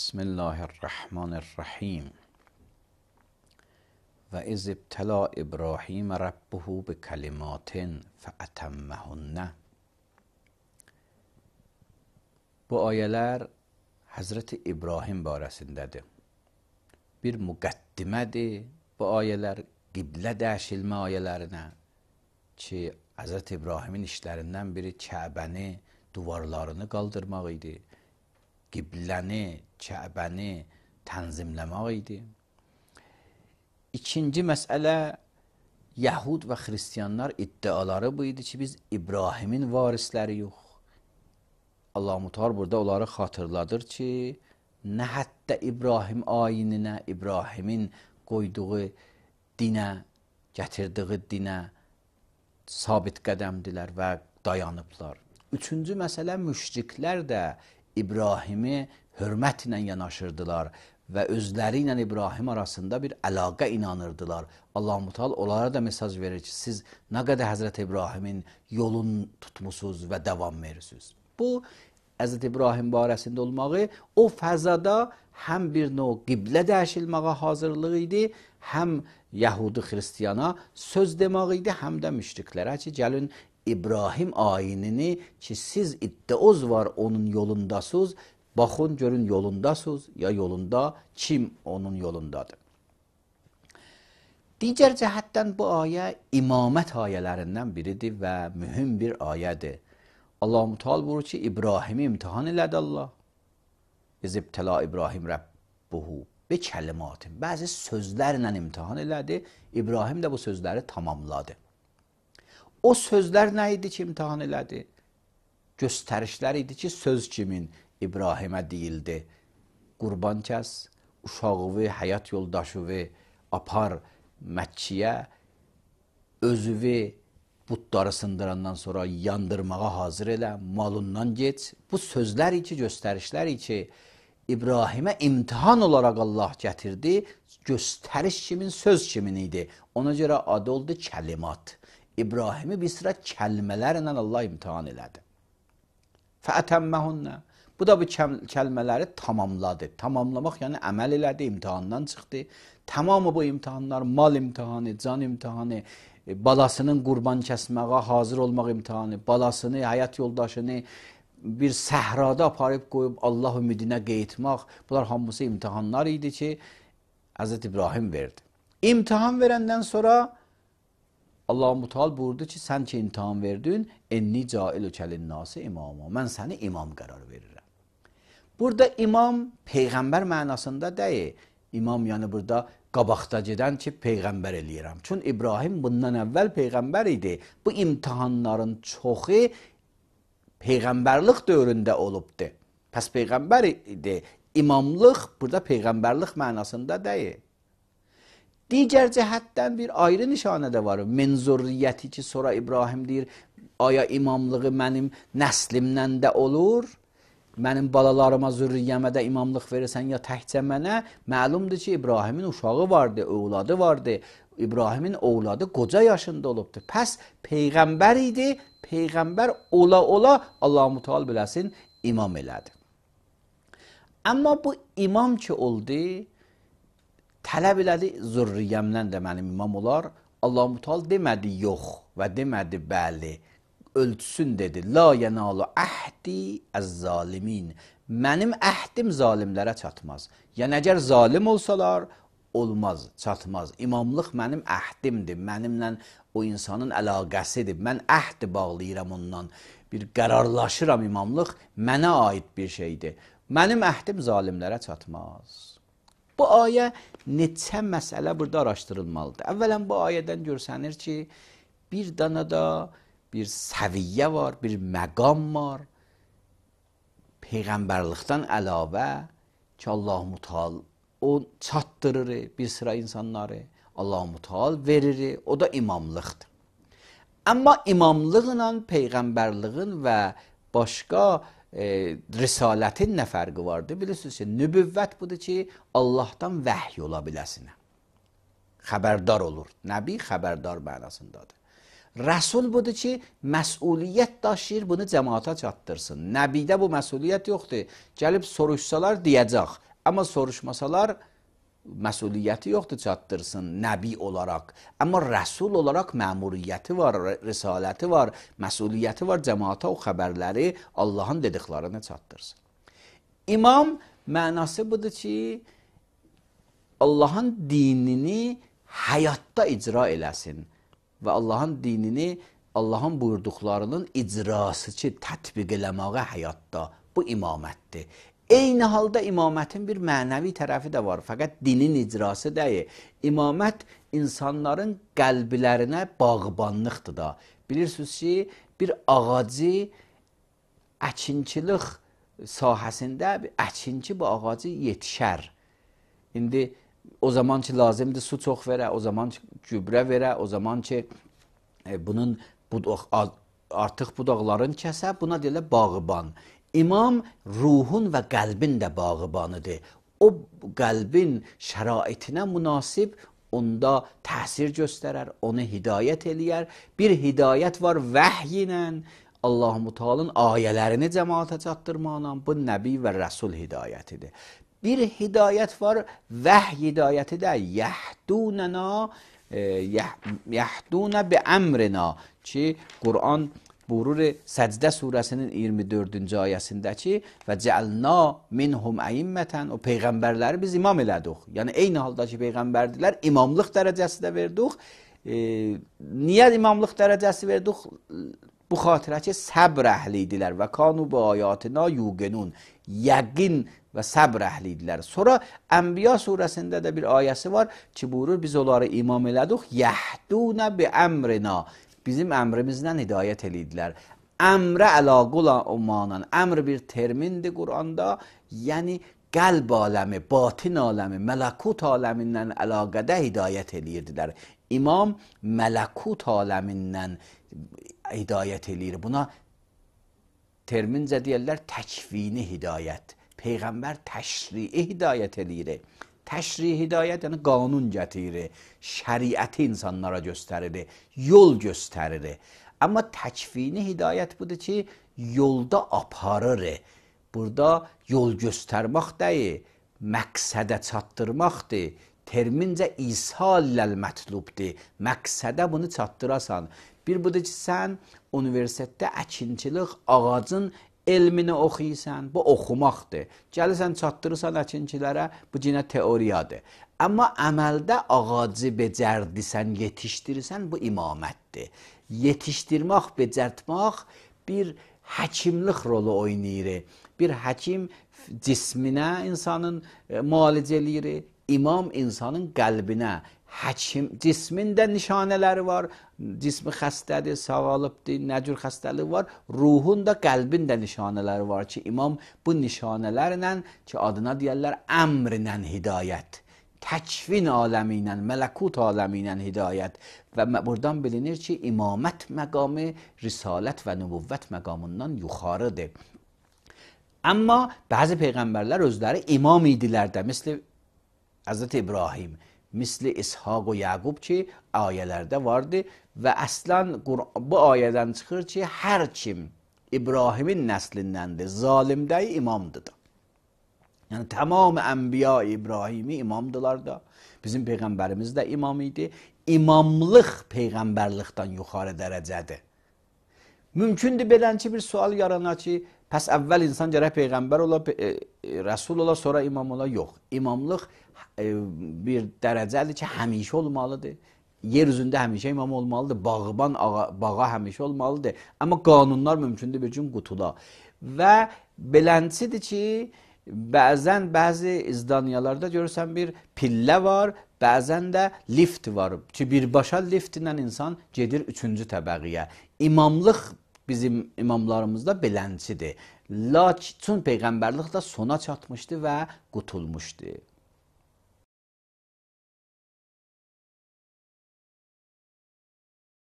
بسم الله الرحمن الرحیم و از ابتلا ابراهیم ربه به کلمات فأتمهن Bu ayələr Həzrəti İbrahim barəsindədir. Bir müqəddimədir bu ayələr qiblə dəyişilmə ayələrinə ki, Həzrət İbrahimin işlərindən biri Kəbəni, duvarlarını qaldırmaq idi qibləni, Kəbəni tənzimləmək idi. İkinci məsələ Yahud və xristianlar iddiaları bu idi ki, biz İbrahimin varisləri yox. Allah mutar burada onları xatırladır ki, nə hətta İbrahim ayininə, İbrahimin qoyduğu dinə, gətirdiyi dinə sabit qədəmdilər və dayanıblar. Üçüncü məsələ müşriklər də İbrahimi hörmətlə yanaşırdılar və özləri ilə İbrahim arasında bir əlaqə inanırdılar. Allah Mutal onlara da mesaj verir ki, siz nə qədər Həzrət İbrahimin yolun tutmusunuz və davam verirsiniz. Bu Həzrət İbrahim barəsində olmağı o fəzada həm bir növ qiblə dəyişilməyə hazırlıq idi, həm Yəhudi xristiyana söz demək idi, həm də müşriklərə ki, gəlin İbrahim ayinini ki siz iddiaoz var onun yolundasınız. Baxın görün yolundasınız ya yolunda kim onun yolundadır. Digər cəhətdən bu ayə imamət ayələrindən biridir və mühüm bir ayədir. Allah-u Teala buyurur ki, İbrahimi imtihan elədi Allah. İzibtəla İbrahim Rəbbuhu bi kəlimatin. Bəzi sözlərlə imtihan elədi. İbrahim də bu sözləri tamamladı. O sözlər nə idi ki, imtihan elədi? Göstərişlər idi ki, söz kimin İbrahimə deyildi. Qurban kəs, uşağıvı, həyat yoldaşıvı apar Məkkiyə, özüvü butları sındırandan sonra yandırmağa hazır elə, malından get. Bu sözlər iki göstərişlər iki İbrahimə imtihan olaraq Allah gətirdi. Göstəriş kimin, söz kimin idi. Ona görə adı oldu kəlimat. İbrahimi bir sıra kəlmələrlə Allah imtihan elədi. Fətəmməhunnə. Bu da bu kəlmələri tamamladı. Tamamlamaq yəni əməl elədi, imtihandan çıxdı. Tamamı bu imtihanlar, mal imtihanı, can imtihanı, e, balasının qurban kəsməyə hazır olmaq imtihanı, balasını, həyat yoldaşını bir səhrada aparıb qoyub Allah ümidinə qeyitmək, bunlar hamısı imtihanlar idi ki, Hz. İbrahim verdi. İmtihan verəndən sonra Allah Mutal buyurdu ki, sən ki imtahan verdin, enni cailu kəlin nasi imama. Mən səni imam qərar verirəm. Burada imam peyğəmbər mənasında deyil. İmam yəni burada qabaqda gedən ki, peyğəmbər eləyirəm. Çün İbrahim bundan əvvəl peyğəmbər idi. Bu imtahanların çoxu peyğəmbərlik dövründə olubdu. Pəs peyğəmbər idi. İmamlıq burada peyğəmbərlik mənasında deyil. دیگر cəhətdən bir ayrı nişanə də var. Min zurriyyəti ki, sonra İbrahim deyir, aya imamlığı mənim nəslimdən də olur? Mənim balalarıma, zürriyyəmə də imamlıq verirsən ya təkcə mənə? Məlumdur ki, İbrahimin uşağı vardı, oğladı vardı. İbrahimin oğladı qoca yaşında olubdu. Pəs peyğəmbər idi. Peyğəmbər ola-ola Allah-u Teala biləsin imam elədi. Amma bu imam ki oldu, tələb elədi, zürriyəmdən də mənim imam olar. Allah mütal demədi yox və demədi bəli. Ölçsün dedi. La yanalu əhdi əz-zalimin. Mənim əhdim zalimlərə çatmaz. Yəni əgər zalim olsalar, olmaz, çatmaz. İmamlıq mənim əhdimdir. Mənimlə o insanın əlaqəsidir. Mən əhd bağlayıram ondan. Bir qərarlaşıram imamlıq mənə aid bir şeydir. Mənim əhdim zalimlərə çatmaz. Bu ayə neçə məsələ burada araşdırılmalıdır. Əvvələn bu ayədən görsənir ki, bir dana da bir səviyyə var, bir məqam var. Peyğəmbərlikdən əlavə ki, Allah Mutal o çatdırır bir sıra insanları, Allah Mutal verir, o da imamlıqdır. Amma imamlıqla peyğəmbərliğin və başqa e, risalətin nə fərqi vardır? Bilirsiniz ki, nübüvvət budur ki, Allahdan vəhy ola biləsinə. Xəbərdar olur. Nəbi xəbərdar mənasındadır. Rəsul budur ki, məsuliyyət daşıyır, bunu cəmaata çatdırsın. Nəbidə bu məsuliyyət yoxdur. Gəlib soruşsalar deyəcək, amma soruşmasalar deyəcək məsuliyyəti yoxdur çatdırsın nəbi olaraq. Amma rəsul olaraq məmuriyyəti var, risaləti var, məsuliyyəti var cəmaata o xəbərləri Allahın dediklərini çatdırsın. İmam mənası budur ki, Allahın dinini həyatda icra eləsin və Allahın dinini Allahın buyurduqlarının icrası ki, tətbiq eləməyə həyatda bu imamətdir. Eyni halda imamətin bir mənəvi tərəfi də var, fəqət dinin icrası deyil. İmamət insanların qəlblərinə bağbanlıqdır da. Bilirsiniz ki, bir ağacı əkinçilik sahəsində bir əkinçi bu ağacı yetişər. İndi o zaman ki lazımdır su çox verə, o zaman ki gübrə verə, o zaman ki e, bunun budaq artıq budaqların kəsə, buna deyilə bağban. İmam ruhun və qəlbin də bağıbanıdır. O qəlbin şəraitinə münasib onda təsir göstərər, onu hidayət eləyər. Bir hidayət var vəhy ilə, Allah Mütəalın ayələrini cəmaata çatdırmaqla. Bu nəbi və rəsul hidayətidir. Bir hidayət var, vəhy hidayəti də yəhdunəna yəhdunə bi əmrinə ki, Quran buyurur Səcdə surəsinin 24-cü ayəsindəki və cəalna minhum əimmətən o peyğəmbərləri biz imam elədik. Yəni eyni halda ki peyğəmbərdilər, imamlıq dərəcəsi də verdik. E, niyə imamlıq dərəcəsi verdik? Bu xatirə ki səbr əhli idilər və kanu bu ayatina yuqinun. Yəqin və səbr əhli idilər. Sonra Ənbiya surəsində də bir ayəsi var ki, buyurur biz onları imam elədik. Yəhduna bi əmrina bizim əmrimizlə hidayət elədilər. Əmrə əla qula umanan. Əmr bir termindir Quranda. Yəni qəlb aləmi, batin aləmi, məlakut aləmindən əlaqədə hidayət eləyirdilər. İmam məlakut aləmindən hidayət eləyir. Buna termincə deyirlər təkvini hidayət. Peyğəmbər təşrii hidayət eləyir. Teşrih hidayet yani kanun getirir. Şeriatı insanlara gösterir. Yol gösterir. Ama təkvini hidayət budur ki, yolda aparır. Burada yol göstərmək deyil, məqsədə çatdırmaqdır. Termincə ishallel mətlubdir. Məqsədə bunu çatdırasan. Bir budur ki, sən universitetdə əkinçilik ağacın elmini oxuyursan, bu oxumaqdır. Gəlirsən çatdırırsan əkinçilərə, bu cinə teoriyadır. Amma əməldə ağacı becərdisən, yetişdirirsən, bu imamətdir. Yetişdirmək, becərtmək bir həkimlik rolu oynayır. Bir həkim cisminə insanın e, müalicə eləyir, imam insanın qəlbinə, həkim, cismin də nişanələri var, cismi xəstədir, sağalıbdır, nə cür xəstəlik var, ruhun da, qəlbin də nişanələri var ki, imam bu nişanələrlə ki, adına deyərlər əmrlə hidayət, təkvin aləmi ilə, mələkut aləmi ilə hidayət və buradan bilinir ki, imamət məqamı risalət və nübüvvət məqamından yuxarıdır. Amma bəzi peyğəmbərlər özləri imam idilər də, misli Hz. İbrahim, misli İshaq və Yaqub ki, ayələrdə vardı və əslən bu ayədən çıxır ki, hər kim İbrahimin nəslindəndir, zalimdə imamdır da. Yəni tamam ənbiya İbrahimi imamdılar da. Bizim peyğəmbərimiz də imam idi. İmamlıq peyğəmbərlikdən yuxarı dərəcədir. Mümkündür belənçi bir sual yarana ki, Pəs əvvəl insan gərək peyğəmbər ola, rəsul ola, sonra imam ola. Yox. İmamlıq bir dərəcədir ki, həmişə olmalıdır. Yer üzündə həmişə imam olmalıdır. Bağban ağa, bağa həmişə olmalıdır. Amma qanunlar mümkündür bir gün qutuda. Və beləncidir ki, bəzən bəzi izdaniyalarda görürsən bir pillə var, bəzən də lift var ki, birbaşa liftlə insan gedir 3-cü təbəqəyə. İmamlıq bizim imamlarımızda beləncisidir. Lakin peyğəmbərlik də sona çatmışdı və qutulmuşdu.